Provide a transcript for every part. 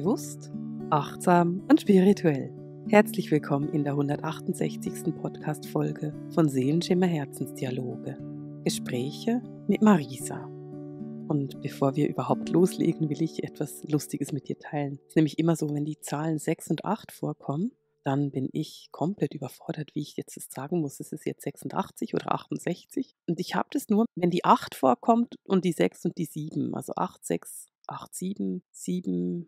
Bewusst, achtsam und spirituell. Herzlich willkommen in der 168. Podcast-Folge von Seelenschimmer Herzensdialoge. Gespräche mit Marisa. Und bevor wir überhaupt loslegen, will ich etwas Lustiges mit dir teilen. Es ist nämlich immer so, wenn die Zahlen 6 und 8 vorkommen, dann bin ich komplett überfordert, wie ich jetzt das sagen muss. Es ist jetzt 86 oder 68. Und ich habe das nur, wenn die 8 vorkommt und die 6 und die 7. Also 8, 6, 8-7, 7-8,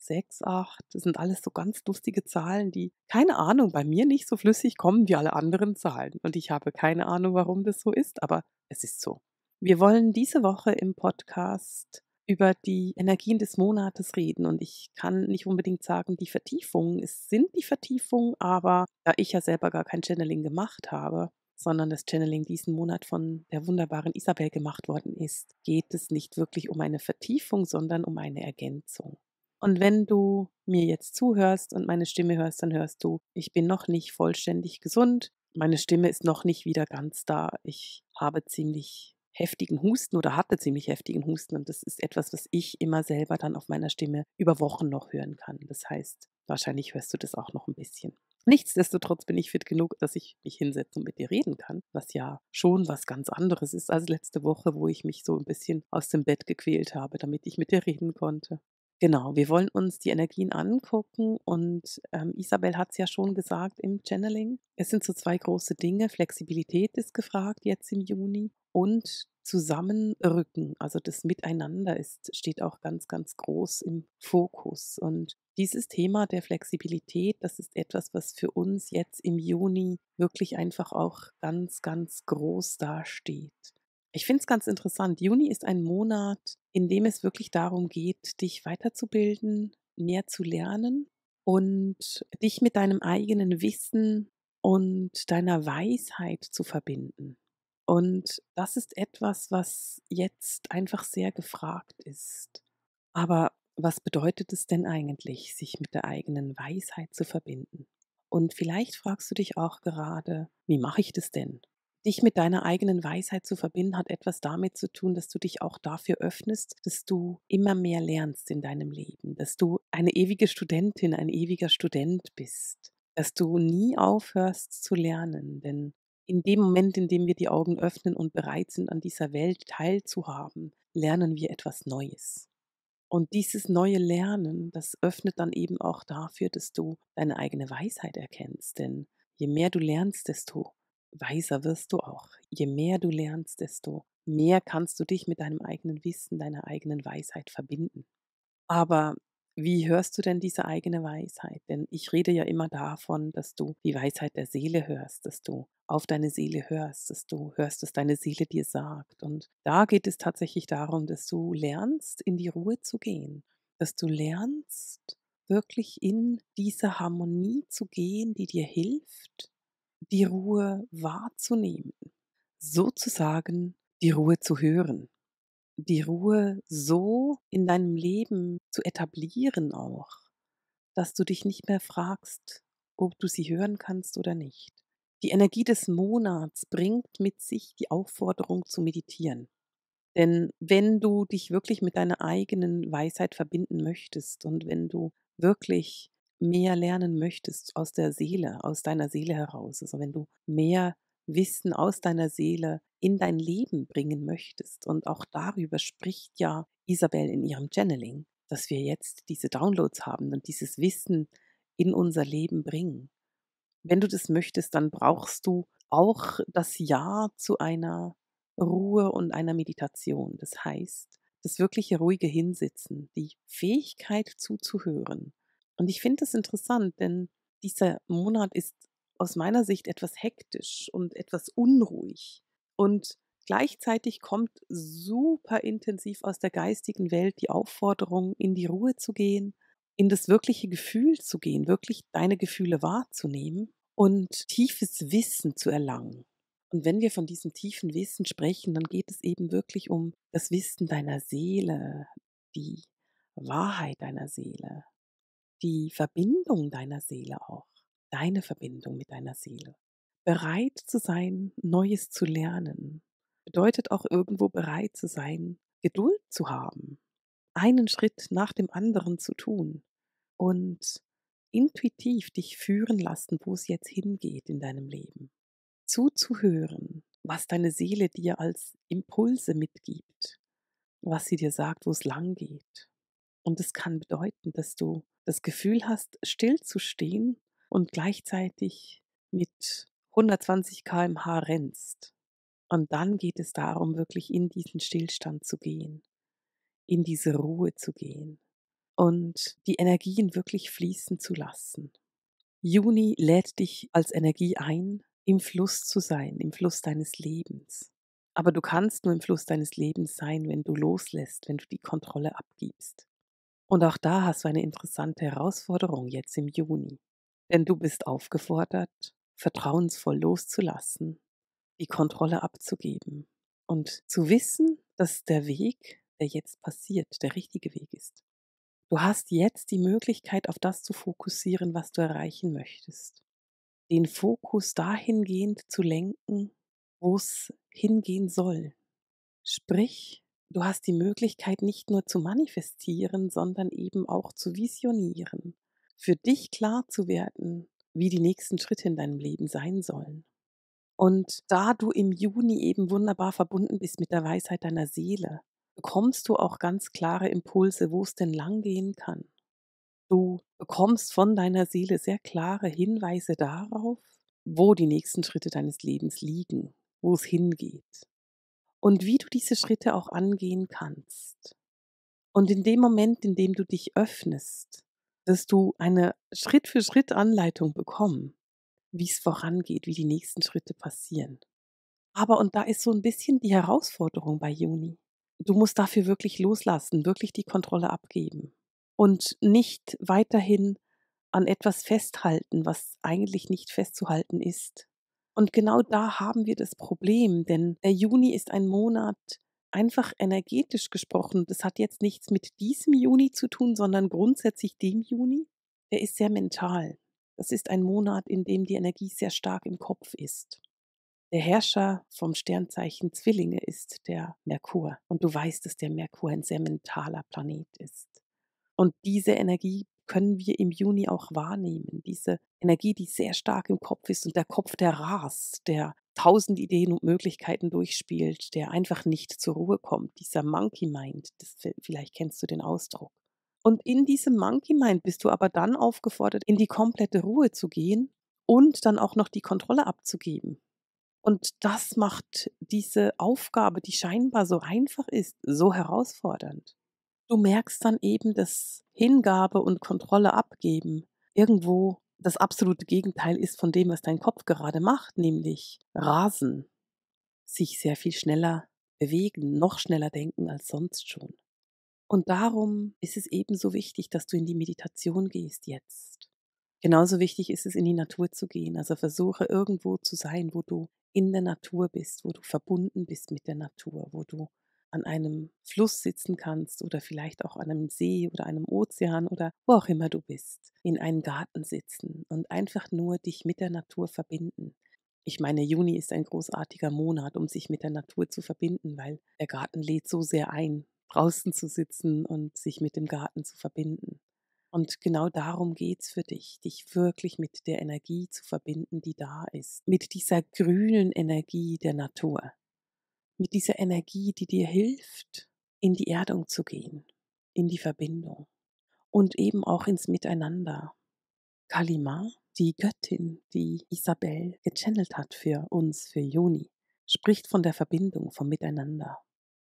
6-8. Das sind alles so ganz lustige Zahlen, die, keine Ahnung, bei mir nicht so flüssig kommen wie alle anderen Zahlen. Und ich habe keine Ahnung, warum das so ist, aber es ist so. Wir wollen diese Woche im Podcast über die Energien des Monates reden. Und ich kann nicht unbedingt sagen, die Vertiefungen. sind die Vertiefungen, aber da ich ja selber gar kein Channeling gemacht habe, sondern das Channeling diesen Monat von der wunderbaren Isabel gemacht worden ist, geht es nicht wirklich um eine Vertiefung, sondern um eine Ergänzung. Und wenn du mir jetzt zuhörst und meine Stimme hörst, dann hörst du, ich bin noch nicht vollständig gesund, meine Stimme ist noch nicht wieder ganz da, ich habe ziemlich heftigen Husten oder hatte ziemlich heftigen Husten und das ist etwas, was ich immer selber dann auf meiner Stimme über Wochen noch hören kann. Das heißt, Wahrscheinlich hörst du das auch noch ein bisschen. Nichtsdestotrotz bin ich fit genug, dass ich mich hinsetze und mit dir reden kann, was ja schon was ganz anderes ist als letzte Woche, wo ich mich so ein bisschen aus dem Bett gequält habe, damit ich mit dir reden konnte. Genau, wir wollen uns die Energien angucken und ähm, Isabel hat es ja schon gesagt im Channeling. Es sind so zwei große Dinge. Flexibilität ist gefragt jetzt im Juni und zusammenrücken, also das Miteinander ist, steht auch ganz, ganz groß im Fokus. Und dieses Thema der Flexibilität, das ist etwas, was für uns jetzt im Juni wirklich einfach auch ganz, ganz groß dasteht. Ich finde es ganz interessant. Juni ist ein Monat, in dem es wirklich darum geht, dich weiterzubilden, mehr zu lernen und dich mit deinem eigenen Wissen und deiner Weisheit zu verbinden. Und das ist etwas, was jetzt einfach sehr gefragt ist. Aber was bedeutet es denn eigentlich, sich mit der eigenen Weisheit zu verbinden? Und vielleicht fragst du dich auch gerade, wie mache ich das denn? Dich mit deiner eigenen Weisheit zu verbinden hat etwas damit zu tun, dass du dich auch dafür öffnest, dass du immer mehr lernst in deinem Leben, dass du eine ewige Studentin, ein ewiger Student bist, dass du nie aufhörst zu lernen, denn in dem Moment, in dem wir die Augen öffnen und bereit sind, an dieser Welt teilzuhaben, lernen wir etwas Neues. Und dieses neue Lernen, das öffnet dann eben auch dafür, dass du deine eigene Weisheit erkennst. Denn je mehr du lernst, desto weiser wirst du auch. Je mehr du lernst, desto mehr kannst du dich mit deinem eigenen Wissen, deiner eigenen Weisheit verbinden. Aber wie hörst du denn diese eigene Weisheit? Denn ich rede ja immer davon, dass du die Weisheit der Seele hörst, dass du auf deine Seele hörst, dass du hörst, was deine Seele dir sagt. Und da geht es tatsächlich darum, dass du lernst, in die Ruhe zu gehen, dass du lernst, wirklich in diese Harmonie zu gehen, die dir hilft, die Ruhe wahrzunehmen, sozusagen die Ruhe zu hören, die Ruhe so in deinem Leben zu etablieren auch, dass du dich nicht mehr fragst, ob du sie hören kannst oder nicht, die Energie des Monats bringt mit sich die Aufforderung zu meditieren. Denn wenn du dich wirklich mit deiner eigenen Weisheit verbinden möchtest und wenn du wirklich mehr lernen möchtest aus der Seele, aus deiner Seele heraus, also wenn du mehr Wissen aus deiner Seele in dein Leben bringen möchtest. Und auch darüber spricht ja Isabel in ihrem Channeling, dass wir jetzt diese Downloads haben und dieses Wissen in unser Leben bringen wenn du das möchtest, dann brauchst du auch das Ja zu einer Ruhe und einer Meditation. Das heißt, das wirkliche ruhige Hinsitzen, die Fähigkeit zuzuhören. Und ich finde das interessant, denn dieser Monat ist aus meiner Sicht etwas hektisch und etwas unruhig. Und gleichzeitig kommt super intensiv aus der geistigen Welt die Aufforderung, in die Ruhe zu gehen in das wirkliche Gefühl zu gehen, wirklich deine Gefühle wahrzunehmen und tiefes Wissen zu erlangen. Und wenn wir von diesem tiefen Wissen sprechen, dann geht es eben wirklich um das Wissen deiner Seele, die Wahrheit deiner Seele, die Verbindung deiner Seele auch, deine Verbindung mit deiner Seele. Bereit zu sein, Neues zu lernen, bedeutet auch irgendwo bereit zu sein, Geduld zu haben, einen Schritt nach dem anderen zu tun, und intuitiv dich führen lassen, wo es jetzt hingeht in deinem Leben. Zuzuhören, was deine Seele dir als Impulse mitgibt, was sie dir sagt, wo es lang geht. Und es kann bedeuten, dass du das Gefühl hast, still zu stehen und gleichzeitig mit 120 km/h rennst. Und dann geht es darum, wirklich in diesen Stillstand zu gehen, in diese Ruhe zu gehen und die Energien wirklich fließen zu lassen. Juni lädt dich als Energie ein, im Fluss zu sein, im Fluss deines Lebens. Aber du kannst nur im Fluss deines Lebens sein, wenn du loslässt, wenn du die Kontrolle abgibst. Und auch da hast du eine interessante Herausforderung jetzt im Juni. Denn du bist aufgefordert, vertrauensvoll loszulassen, die Kontrolle abzugeben und zu wissen, dass der Weg, der jetzt passiert, der richtige Weg ist. Du hast jetzt die Möglichkeit, auf das zu fokussieren, was du erreichen möchtest. Den Fokus dahingehend zu lenken, wo es hingehen soll. Sprich, du hast die Möglichkeit, nicht nur zu manifestieren, sondern eben auch zu visionieren. Für dich klar zu werden, wie die nächsten Schritte in deinem Leben sein sollen. Und da du im Juni eben wunderbar verbunden bist mit der Weisheit deiner Seele, bekommst du auch ganz klare Impulse, wo es denn lang gehen kann. Du bekommst von deiner Seele sehr klare Hinweise darauf, wo die nächsten Schritte deines Lebens liegen, wo es hingeht und wie du diese Schritte auch angehen kannst. Und in dem Moment, in dem du dich öffnest, wirst du eine Schritt für Schritt Anleitung bekommen, wie es vorangeht, wie die nächsten Schritte passieren. Aber und da ist so ein bisschen die Herausforderung bei Juni du musst dafür wirklich loslassen, wirklich die Kontrolle abgeben und nicht weiterhin an etwas festhalten, was eigentlich nicht festzuhalten ist. Und genau da haben wir das Problem, denn der Juni ist ein Monat, einfach energetisch gesprochen, das hat jetzt nichts mit diesem Juni zu tun, sondern grundsätzlich dem Juni, der ist sehr mental. Das ist ein Monat, in dem die Energie sehr stark im Kopf ist. Der Herrscher vom Sternzeichen Zwillinge ist der Merkur. Und du weißt, dass der Merkur ein sehr mentaler Planet ist. Und diese Energie können wir im Juni auch wahrnehmen. Diese Energie, die sehr stark im Kopf ist und der Kopf, der rast, der tausend Ideen und Möglichkeiten durchspielt, der einfach nicht zur Ruhe kommt. Dieser Monkey Mind, das, vielleicht kennst du den Ausdruck. Und in diesem Monkey Mind bist du aber dann aufgefordert, in die komplette Ruhe zu gehen und dann auch noch die Kontrolle abzugeben. Und das macht diese Aufgabe, die scheinbar so einfach ist, so herausfordernd. Du merkst dann eben, dass Hingabe und Kontrolle abgeben irgendwo das absolute Gegenteil ist von dem, was dein Kopf gerade macht, nämlich rasen, sich sehr viel schneller bewegen, noch schneller denken als sonst schon. Und darum ist es ebenso wichtig, dass du in die Meditation gehst jetzt. Genauso wichtig ist es, in die Natur zu gehen. Also versuche irgendwo zu sein, wo du in der Natur bist, wo du verbunden bist mit der Natur, wo du an einem Fluss sitzen kannst oder vielleicht auch an einem See oder einem Ozean oder wo auch immer du bist, in einem Garten sitzen und einfach nur dich mit der Natur verbinden. Ich meine, Juni ist ein großartiger Monat, um sich mit der Natur zu verbinden, weil der Garten lädt so sehr ein, draußen zu sitzen und sich mit dem Garten zu verbinden. Und genau darum geht's für dich, dich wirklich mit der Energie zu verbinden, die da ist, mit dieser grünen Energie der Natur, mit dieser Energie, die dir hilft, in die Erdung zu gehen, in die Verbindung und eben auch ins Miteinander. Kalima, die Göttin, die Isabel gechannelt hat für uns, für Juni, spricht von der Verbindung, vom Miteinander.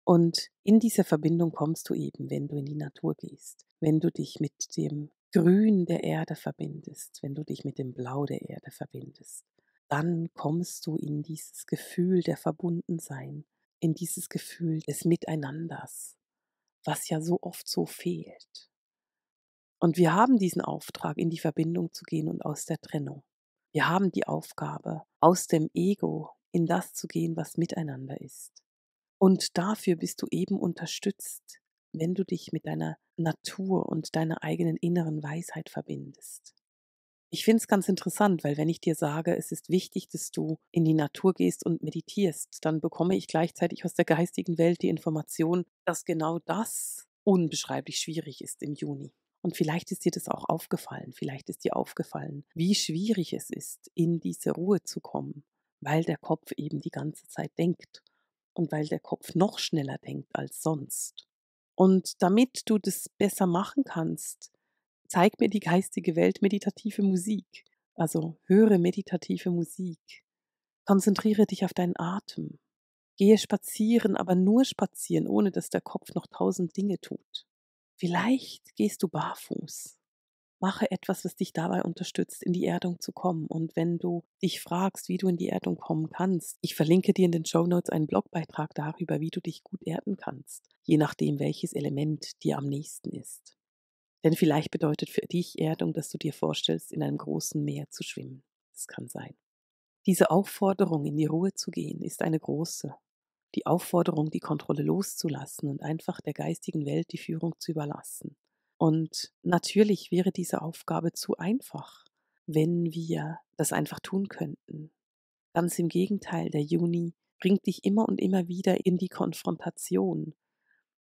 Und in dieser Verbindung kommst du eben, wenn du in die Natur gehst, wenn du dich mit dem Grün der Erde verbindest, wenn du dich mit dem Blau der Erde verbindest, dann kommst du in dieses Gefühl der Verbundensein, in dieses Gefühl des Miteinanders, was ja so oft so fehlt. Und wir haben diesen Auftrag, in die Verbindung zu gehen und aus der Trennung. Wir haben die Aufgabe, aus dem Ego in das zu gehen, was miteinander ist. Und dafür bist du eben unterstützt, wenn du dich mit deiner Natur und deiner eigenen inneren Weisheit verbindest. Ich finde es ganz interessant, weil wenn ich dir sage, es ist wichtig, dass du in die Natur gehst und meditierst, dann bekomme ich gleichzeitig aus der geistigen Welt die Information, dass genau das unbeschreiblich schwierig ist im Juni. Und vielleicht ist dir das auch aufgefallen, vielleicht ist dir aufgefallen, wie schwierig es ist, in diese Ruhe zu kommen, weil der Kopf eben die ganze Zeit denkt und weil der Kopf noch schneller denkt als sonst. Und damit du das besser machen kannst, zeig mir die geistige Welt meditative Musik. Also höre meditative Musik. Konzentriere dich auf deinen Atem. Gehe spazieren, aber nur spazieren, ohne dass der Kopf noch tausend Dinge tut. Vielleicht gehst du barfuß mache etwas, was dich dabei unterstützt, in die Erdung zu kommen. Und wenn du dich fragst, wie du in die Erdung kommen kannst, ich verlinke dir in den Show Notes einen Blogbeitrag darüber, wie du dich gut erden kannst, je nachdem, welches Element dir am nächsten ist. Denn vielleicht bedeutet für dich Erdung, dass du dir vorstellst, in einem großen Meer zu schwimmen. Das kann sein. Diese Aufforderung, in die Ruhe zu gehen, ist eine große. Die Aufforderung, die Kontrolle loszulassen und einfach der geistigen Welt die Führung zu überlassen. Und natürlich wäre diese Aufgabe zu einfach, wenn wir das einfach tun könnten. Ganz im Gegenteil, der Juni bringt dich immer und immer wieder in die Konfrontation.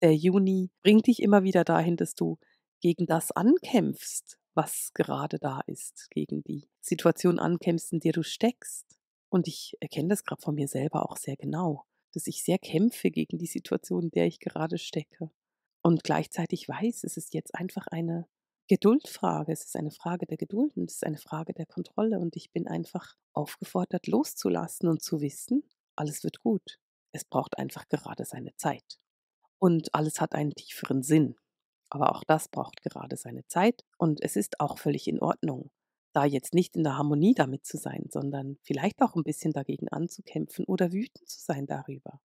Der Juni bringt dich immer wieder dahin, dass du gegen das ankämpfst, was gerade da ist, gegen die Situation ankämpfst, in der du steckst. Und ich erkenne das gerade von mir selber auch sehr genau, dass ich sehr kämpfe gegen die Situation, in der ich gerade stecke. Und gleichzeitig weiß, es ist jetzt einfach eine Geduldfrage, es ist eine Frage der Geduld und es ist eine Frage der Kontrolle. Und ich bin einfach aufgefordert, loszulassen und zu wissen, alles wird gut. Es braucht einfach gerade seine Zeit. Und alles hat einen tieferen Sinn. Aber auch das braucht gerade seine Zeit. Und es ist auch völlig in Ordnung, da jetzt nicht in der Harmonie damit zu sein, sondern vielleicht auch ein bisschen dagegen anzukämpfen oder wütend zu sein darüber.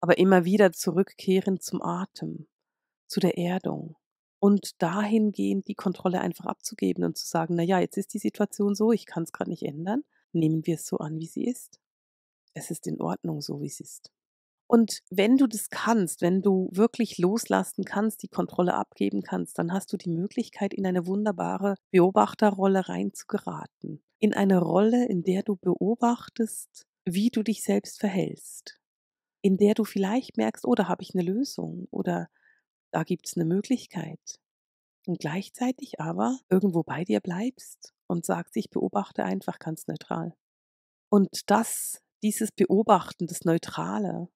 Aber immer wieder zurückkehren zum Atem, zu der Erdung und dahingehend die Kontrolle einfach abzugeben und zu sagen, naja, jetzt ist die Situation so, ich kann es gerade nicht ändern, nehmen wir es so an, wie sie ist. Es ist in Ordnung, so wie es ist. Und wenn du das kannst, wenn du wirklich loslassen kannst, die Kontrolle abgeben kannst, dann hast du die Möglichkeit, in eine wunderbare Beobachterrolle reinzugeraten. In eine Rolle, in der du beobachtest, wie du dich selbst verhältst. In der du vielleicht merkst, oh, da habe ich eine Lösung oder da gibt es eine Möglichkeit. Und gleichzeitig aber irgendwo bei dir bleibst und sagst, ich beobachte einfach ganz neutral. Und das, dieses Beobachten, das Neutrale,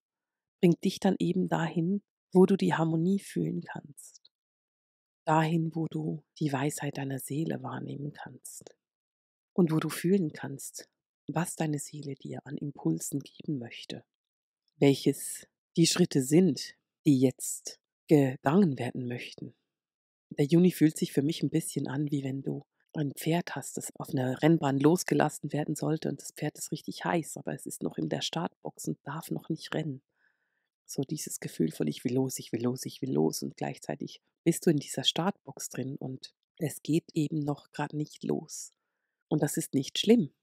bringt dich dann eben dahin, wo du die Harmonie fühlen kannst. Dahin, wo du die Weisheit deiner Seele wahrnehmen kannst. Und wo du fühlen kannst, was deine Seele dir an Impulsen geben möchte. Welches die Schritte sind, die jetzt gegangen werden möchten. Der Juni fühlt sich für mich ein bisschen an, wie wenn du ein Pferd hast, das auf einer Rennbahn losgelassen werden sollte und das Pferd ist richtig heiß, aber es ist noch in der Startbox und darf noch nicht rennen. So dieses Gefühl von ich will los, ich will los, ich will los und gleichzeitig bist du in dieser Startbox drin und es geht eben noch gerade nicht los. Und das ist nicht schlimm.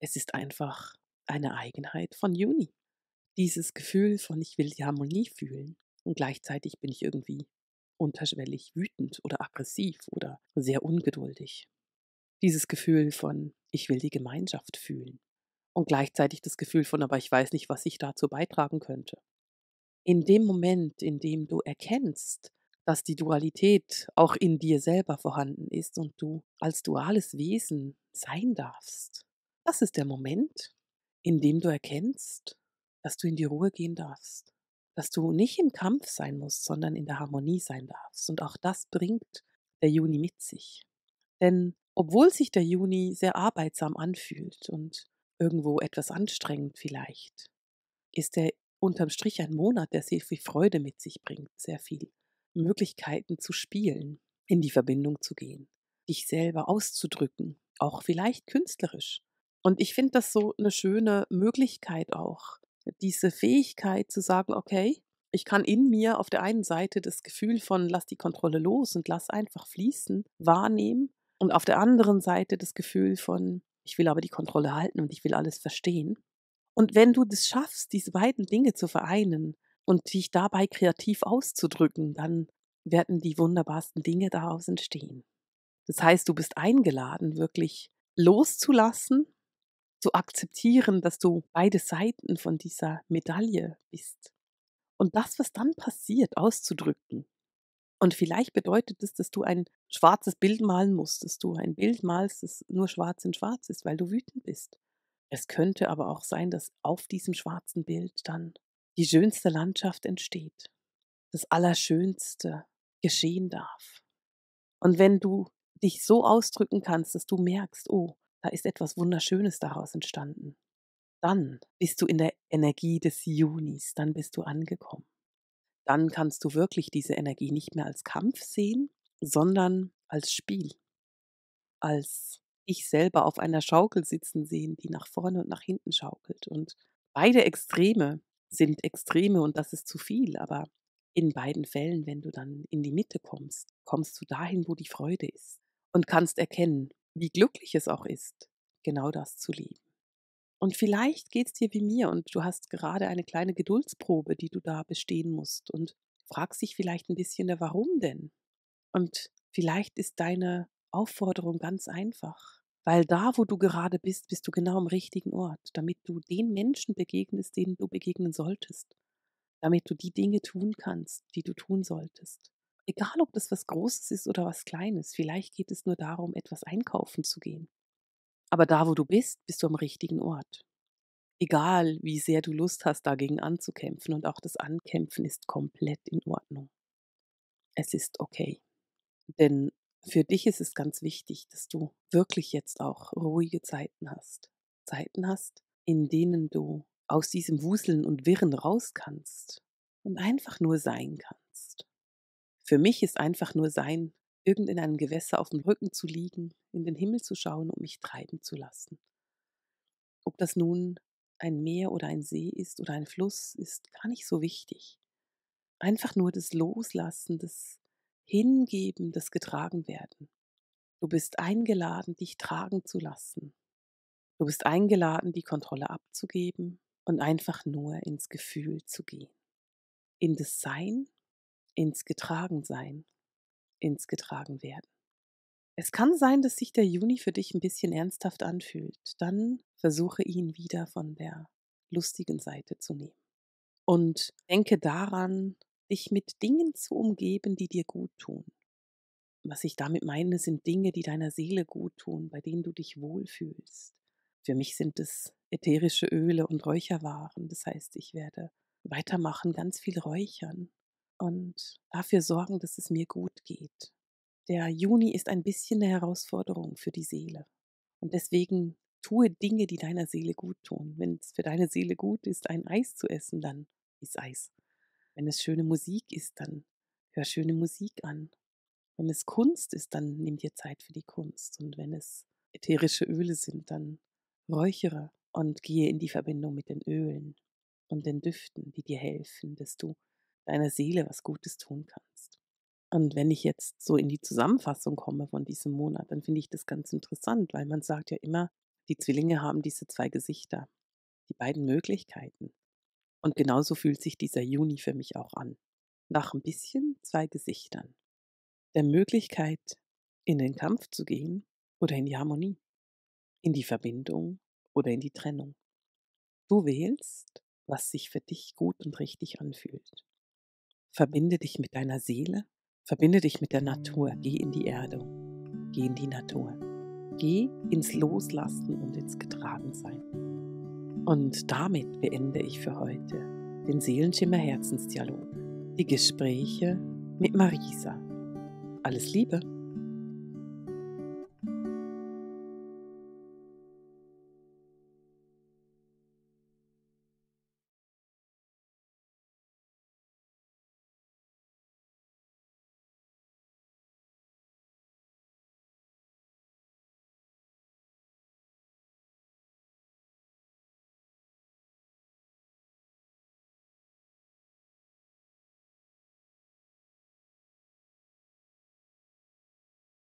Es ist einfach eine Eigenheit von Juni. Dieses Gefühl von ich will die Harmonie fühlen und gleichzeitig bin ich irgendwie unterschwellig wütend oder aggressiv oder sehr ungeduldig. Dieses Gefühl von, ich will die Gemeinschaft fühlen und gleichzeitig das Gefühl von, aber ich weiß nicht, was ich dazu beitragen könnte. In dem Moment, in dem du erkennst, dass die Dualität auch in dir selber vorhanden ist und du als duales Wesen sein darfst, das ist der Moment, in dem du erkennst, dass du in die Ruhe gehen darfst dass du nicht im Kampf sein musst, sondern in der Harmonie sein darfst. Und auch das bringt der Juni mit sich. Denn obwohl sich der Juni sehr arbeitsam anfühlt und irgendwo etwas anstrengend vielleicht, ist er unterm Strich ein Monat, der sehr viel Freude mit sich bringt, sehr viel Möglichkeiten zu spielen, in die Verbindung zu gehen, dich selber auszudrücken, auch vielleicht künstlerisch. Und ich finde das so eine schöne Möglichkeit auch, diese Fähigkeit zu sagen, okay, ich kann in mir auf der einen Seite das Gefühl von lass die Kontrolle los und lass einfach fließen wahrnehmen und auf der anderen Seite das Gefühl von ich will aber die Kontrolle halten und ich will alles verstehen. Und wenn du das schaffst, diese beiden Dinge zu vereinen und dich dabei kreativ auszudrücken, dann werden die wunderbarsten Dinge daraus entstehen. Das heißt, du bist eingeladen, wirklich loszulassen zu akzeptieren, dass du beide Seiten von dieser Medaille bist. Und das, was dann passiert, auszudrücken. Und vielleicht bedeutet es, dass du ein schwarzes Bild malen musst, dass du ein Bild malst, das nur schwarz in schwarz ist, weil du wütend bist. Es könnte aber auch sein, dass auf diesem schwarzen Bild dann die schönste Landschaft entsteht, das Allerschönste geschehen darf. Und wenn du dich so ausdrücken kannst, dass du merkst, oh, da ist etwas Wunderschönes daraus entstanden. Dann bist du in der Energie des Junis, dann bist du angekommen. Dann kannst du wirklich diese Energie nicht mehr als Kampf sehen, sondern als Spiel, als ich selber auf einer Schaukel sitzen sehen, die nach vorne und nach hinten schaukelt. Und beide Extreme sind Extreme und das ist zu viel, aber in beiden Fällen, wenn du dann in die Mitte kommst, kommst du dahin, wo die Freude ist und kannst erkennen, wie glücklich es auch ist, genau das zu leben. Und vielleicht geht es dir wie mir und du hast gerade eine kleine Geduldsprobe, die du da bestehen musst und fragst dich vielleicht ein bisschen, warum denn? Und vielleicht ist deine Aufforderung ganz einfach, weil da, wo du gerade bist, bist du genau am richtigen Ort, damit du den Menschen begegnest, denen du begegnen solltest, damit du die Dinge tun kannst, die du tun solltest. Egal, ob das was Großes ist oder was Kleines, vielleicht geht es nur darum, etwas einkaufen zu gehen. Aber da, wo du bist, bist du am richtigen Ort. Egal, wie sehr du Lust hast, dagegen anzukämpfen, und auch das Ankämpfen ist komplett in Ordnung. Es ist okay. Denn für dich ist es ganz wichtig, dass du wirklich jetzt auch ruhige Zeiten hast. Zeiten hast, in denen du aus diesem Wuseln und Wirren raus kannst und einfach nur sein kannst. Für mich ist einfach nur sein, irgend in einem Gewässer auf dem Rücken zu liegen, in den Himmel zu schauen und mich treiben zu lassen. Ob das nun ein Meer oder ein See ist oder ein Fluss, ist gar nicht so wichtig. Einfach nur das Loslassen, das Hingeben, das Getragenwerden. Du bist eingeladen, dich tragen zu lassen. Du bist eingeladen, die Kontrolle abzugeben und einfach nur ins Gefühl zu gehen. In das Sein ins Getragensein, ins Getragenwerden. Es kann sein, dass sich der Juni für dich ein bisschen ernsthaft anfühlt. Dann versuche ihn wieder von der lustigen Seite zu nehmen. Und denke daran, dich mit Dingen zu umgeben, die dir gut tun. Was ich damit meine, sind Dinge, die deiner Seele gut tun, bei denen du dich wohlfühlst. Für mich sind es ätherische Öle und Räucherwaren. Das heißt, ich werde weitermachen, ganz viel räuchern und dafür sorgen, dass es mir gut geht. Der Juni ist ein bisschen eine Herausforderung für die Seele. Und deswegen tue Dinge, die deiner Seele gut tun. Wenn es für deine Seele gut ist, ein Eis zu essen, dann ist Eis. Wenn es schöne Musik ist, dann hör schöne Musik an. Wenn es Kunst ist, dann nimm dir Zeit für die Kunst. Und wenn es ätherische Öle sind, dann räuchere und gehe in die Verbindung mit den Ölen und den Düften, die dir helfen, dass du deiner Seele was Gutes tun kannst. Und wenn ich jetzt so in die Zusammenfassung komme von diesem Monat, dann finde ich das ganz interessant, weil man sagt ja immer, die Zwillinge haben diese zwei Gesichter, die beiden Möglichkeiten. Und genauso fühlt sich dieser Juni für mich auch an. Nach ein bisschen zwei Gesichtern. Der Möglichkeit, in den Kampf zu gehen oder in die Harmonie, in die Verbindung oder in die Trennung. Du wählst, was sich für dich gut und richtig anfühlt verbinde dich mit deiner Seele, verbinde dich mit der Natur, geh in die Erde, geh in die Natur, geh ins Loslassen und ins Getragensein. Und damit beende ich für heute den Seelenschimmer Herzensdialog, die Gespräche mit Marisa. Alles Liebe!